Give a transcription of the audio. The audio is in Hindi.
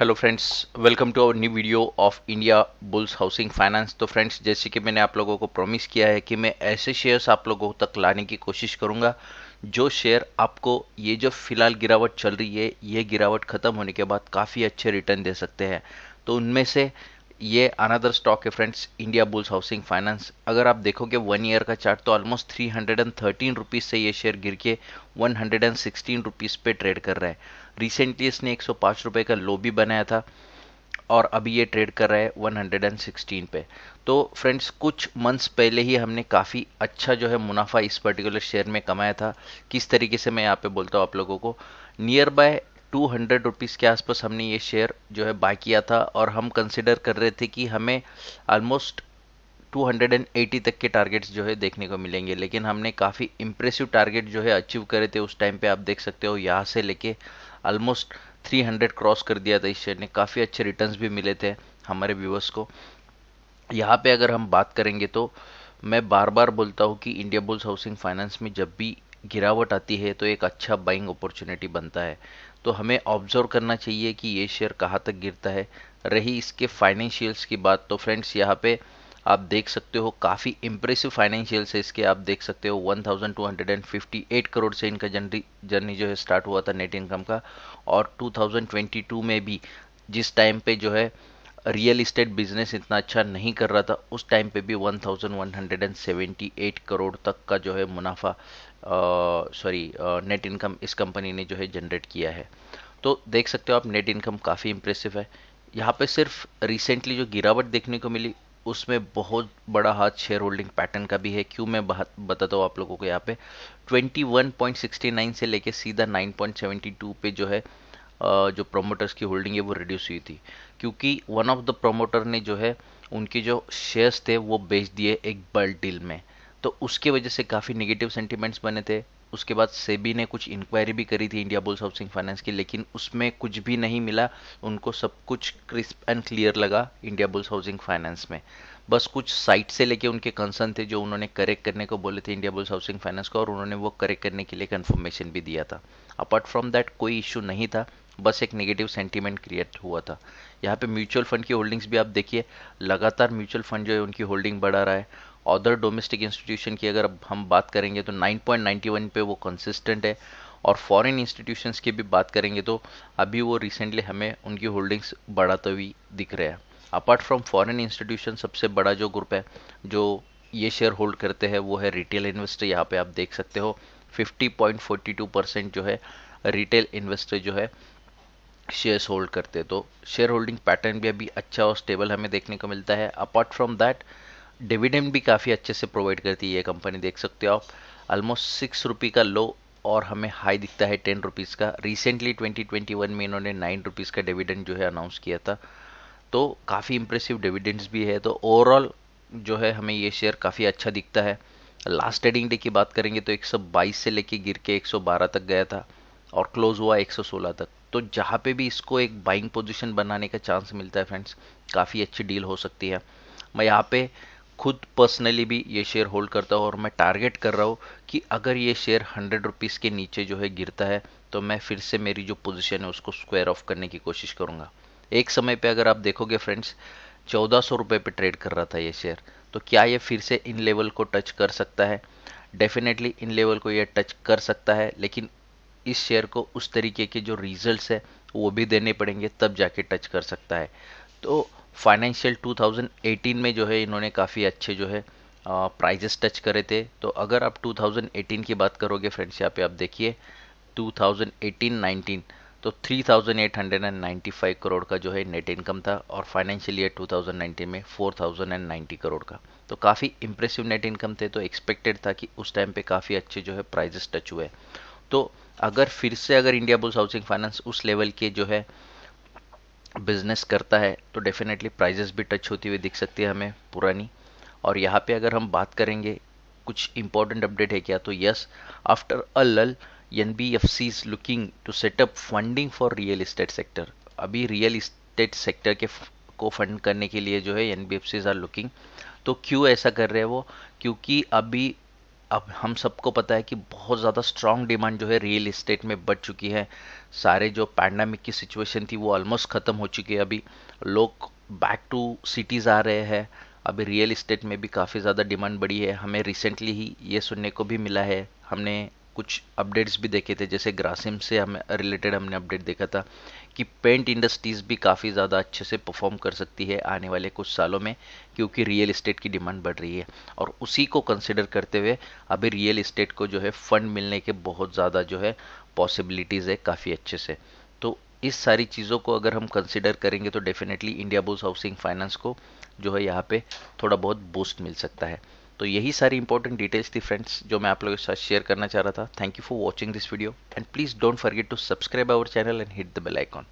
hello friends welcome to our new video of Indiabulls housing finance तो फ्रेंड्स जैसे कि मैंने आप लोगों को प्रॉमिस किया है कि मैं ऐसे शेयर्स आप लोगों तक लाने की कोशिश करूंगा जो शेयर आपको ये जो फिलहाल गिरावट चल रही है ये गिरावट ख़त्म होने के बाद काफ़ी अच्छे रिटर्न दे सकते हैं तो उनमें से ये अनदर स्टॉक है friends Indiabulls housing finance अगर आप देखोगे वन ईयर का चार्ट तो almost three hundred and thirteen rupees से ये शेयर गिर के one hundred and sixteen rupees पे ट्रेड कर रहा है रिसेंटली इसने एक सौ पाँच रुपये का लो भी बनाया था और अभी ये ट्रेड कर रहा है वन हंड्रेड एंड सिक्सटीन पे तो फ्रेंड्स कुछ मंथ्स पहले ही हमने काफ़ी अच्छा जो है मुनाफा इस पर्टिकुलर शेयर में कमाया था किस तरीके से मैं यहाँ पे बोलता हूँ आप लोगों को nearby two hundred rupees के आसपास हमने ये शेयर जो है बाय किया था और हम कंसिडर कर रहे थे कि हमें ऑलमोस्ट 280 तक के टारगेट्स जो है देखने को मिलेंगे लेकिन हमने काफ़ी इम्प्रेसिव टारगेट जो है अचीव करे थे उस टाइम पे आप देख सकते हो यहाँ से लेके ऑलमोस्ट 300 क्रॉस कर दिया था इस शेयर ने काफ़ी अच्छे रिटर्न्स भी मिले थे हमारे व्यूवर्स को यहाँ पे अगर हम बात करेंगे तो मैं बार बार बोलता हूँ कि इंडिया बुल्स हाउसिंग फाइनेंस में जब भी गिरावट आती है तो एक अच्छा बाइंग अपॉर्चुनिटी बनता है तो हमें ऑब्जर्व करना चाहिए कि ये शेयर कहाँ तक गिरता है रही इसके फाइनेंशियल्स की बात तो फ्रेंड्स यहाँ पे आप देख सकते हो काफ़ी इम्प्रेसिव फाइनेंशियल्स है इसके आप देख सकते हो 1258 करोड़ से इनका जर्नी जर्नी जो है स्टार्ट हुआ था नेट इनकम का और 2022 में भी जिस टाइम पे जो है रियल इस्टेट बिजनेस इतना अच्छा नहीं कर रहा था उस टाइम पे भी 1178 करोड़ तक का जो है मुनाफा सॉरी नेट इनकम इस कंपनी ने जो है जनरेट किया है तो देख सकते हो आप नेट इनकम काफ़ी इंप्रेसिव है यहाँ पे सिर्फ रिसेंटली जो गिरावट देखने को मिली उसमें बहुत बड़ा हाथ शेयर होल्डिंग पैटर्न का भी है क्यों मैं बताता हूँ आप लोगों को यहाँ पे 21.69 से लेके सीधा 9.72 पे जो है जो प्रोमोटर्स की होल्डिंग है वो रिड्यूस हुई थी क्योंकि वन ऑफ द प्रोमोटर ने जो है उनके जो शेयर्स थे वो बेच दिए एक बल्ड डील में तो उसके वजह से काफ़ी नेगेटिव सेंटिमेंट्स बने थे उसके बाद सेबी ने कुछ इंक्वायरी भी करी थी इंडिया बुल्स हाउसिंग फाइनेंस की लेकिन उसमें कुछ भी नहीं मिला उनको सब कुछ क्रिस्प एंड क्लियर लगा इंडिया बुल्स हाउसिंग फाइनेंस में बस कुछ साइट से लेके उनके कंसर्न थे जो उन्होंने करेक्ट करने को बोले थे इंडिया बुल्स हाउसिंग फाइनेंस को और उन्होंने वो करेक्ट करने के लिए कन्फर्मेशन भी दिया था अपार्ट फ्रॉम दैट कोई इशू नहीं था बस एक नेगेटिव सेंटीमेंट क्रिएट हुआ था यहाँ पे म्यूचुअल फंड की होल्डिंग्स भी आप देखिए लगातार म्यूचुअल फंड जो है उनकी होल्डिंग बढ़ा रहा है अदर डोमेस्टिक इंस्टीट्यूशन की अगर हम बात करेंगे तो 9.91 पे वो कंसिस्टेंट है और फॉरेन इंस्टीट्यूशंस की भी बात करेंगे तो अभी वो रिसेंटली हमें उनकी होल्डिंग्स बढ़ाते हुई दिख रहे हैं अपार्ट फ्रॉम फॉरेन इंस्टीट्यूशन सबसे बड़ा जो ग्रुप है जो ये शेयर होल्ड करते हैं वो है रिटेल इन्वेस्टर यहाँ पे आप देख सकते हो 50.42 परसेंट जो है रिटेल इन्वेस्टर जो है शेयर्स होल्ड करते तो शेयर होल्डिंग पैटर्न भी अभी अच्छा और स्टेबल हमें देखने को मिलता है अपार्ट फ्रॉम दैट डिविडेंड भी काफ़ी अच्छे से प्रोवाइड करती है ये कंपनी देख सकते हो आप ऑलमोस्ट सिक्स रुपी का लो और हमें हाई दिखता है टेन रुपीज़ का रिसेंटली 2021 में इन्होंने नाइन रुपीज़ का डिविडेंड जो है अनाउंस किया था तो काफ़ी इंप्रेसिव डिविडेंड्स भी है तो ओवरऑल जो है हमें ये शेयर काफ़ी अच्छा दिखता है लास्ट ट्रेडिंग डे की बात करेंगे तो 122 से लेके गिर के 112 तक गया था और क्लोज हुआ 116 तक तो जहाँ पे भी इसको एक बाइंग पोजीशन बनाने का चांस मिलता है फ्रेंड्स काफ़ी अच्छी डील हो सकती है मैं यहाँ पे खुद पर्सनली भी ये शेयर होल्ड करता हूँ और मैं टारगेट कर रहा हूँ कि अगर ये शेयर हंड्रेड रुपीज़ के नीचे जो है गिरता है तो मैं फिर से मेरी जो पोजीशन है उसको स्क्वायर ऑफ करने की कोशिश करूँगा एक समय पर अगर आप देखोगे फ्रेंड्स चौदह सौ रुपये पर ट्रेड कर रहा था ये शेयर तो क्या ये फिर से इन लेवल को टच कर सकता है डेफिनेटली इन लेवल को ये टच कर सकता है लेकिन इस शेयर को उस तरीके के जो रिजल्ट्स है वो भी देने पड़ेंगे तब जाके टच कर सकता है तो फाइनेंशियल 2018 में जो है इन्होंने काफ़ी अच्छे जो है प्राइजेस टच करे थे तो अगर आप 2018 की बात करोगे फ्रेंड्स यहाँ पे आप देखिए 2018-19 तो 3,895 करोड़ का जो है नेट इनकम था और फाइनेंशियल ईयर 2019 में 4,090 करोड़ का तो काफ़ी इंप्रेसिव नेट इनकम थे तो एक्सपेक्टेड था कि उस टाइम पे काफ़ी अच्छे जो है प्राइजेस टच हुए तो अगर फिर से अगर इंडिया बुल्स हाउसिंग फाइनेंस उस लेवल के जो है बिजनेस करता है तो डेफिनेटली प्राइजेस भी टच होती हुई दिख सकती है हमें पुरानी और यहाँ पे अगर हम बात करेंगे कुछ इंपॉर्टेंट अपडेट है क्या तो yes after a lull N B F C is looking to set up funding for real estate sector अभी रियल इस्टेट सेक्टर के को फंड करने के लिए जो है N B F Cs are looking तो क्यों ऐसा कर रहे हैं वो क्योंकि अभी अब हम सबको पता है कि बहुत ज़्यादा स्ट्रांग डिमांड जो है रियल इस्टेट में बढ़ चुकी है सारे जो पैंडमिक की सिचुएशन थी वो ऑलमोस्ट ख़त्म हो चुकी है अभी लोग बैक टू सिटीज़ आ रहे हैं अभी रियल इस्टेट में भी काफ़ी ज़्यादा डिमांड बढ़ी है हमें रिसेंटली ही ये सुनने को भी मिला है हमने कुछ अपडेट्स भी देखे थे जैसे ग्रासिम से हम रिलेटेड हमने अपडेट देखा था कि पेंट इंडस्ट्रीज़ भी काफ़ी ज़्यादा अच्छे से परफॉर्म कर सकती है आने वाले कुछ सालों में क्योंकि रियल इस्टेट की डिमांड बढ़ रही है और उसी को कंसिडर करते हुए अभी रियल इस्टेट को जो है फ़ंड मिलने के बहुत ज़्यादा जो है पॉसिबिलिटीज़ है काफ़ी अच्छे से तो इस सारी चीज़ों को अगर हम कंसिडर करेंगे तो definitely Indiabulls housing finance को जो है यहाँ पे थोड़ा बहुत बूस्ट मिल सकता है तो यही सारी इंपॉर्टेंट डिटेल्स थी फ्रेंड्स जो मैं आप लोगों के साथ शेयर करना चाह रहा था thank you for watching this video and please don't forget to subscribe our channel and hit the bell icon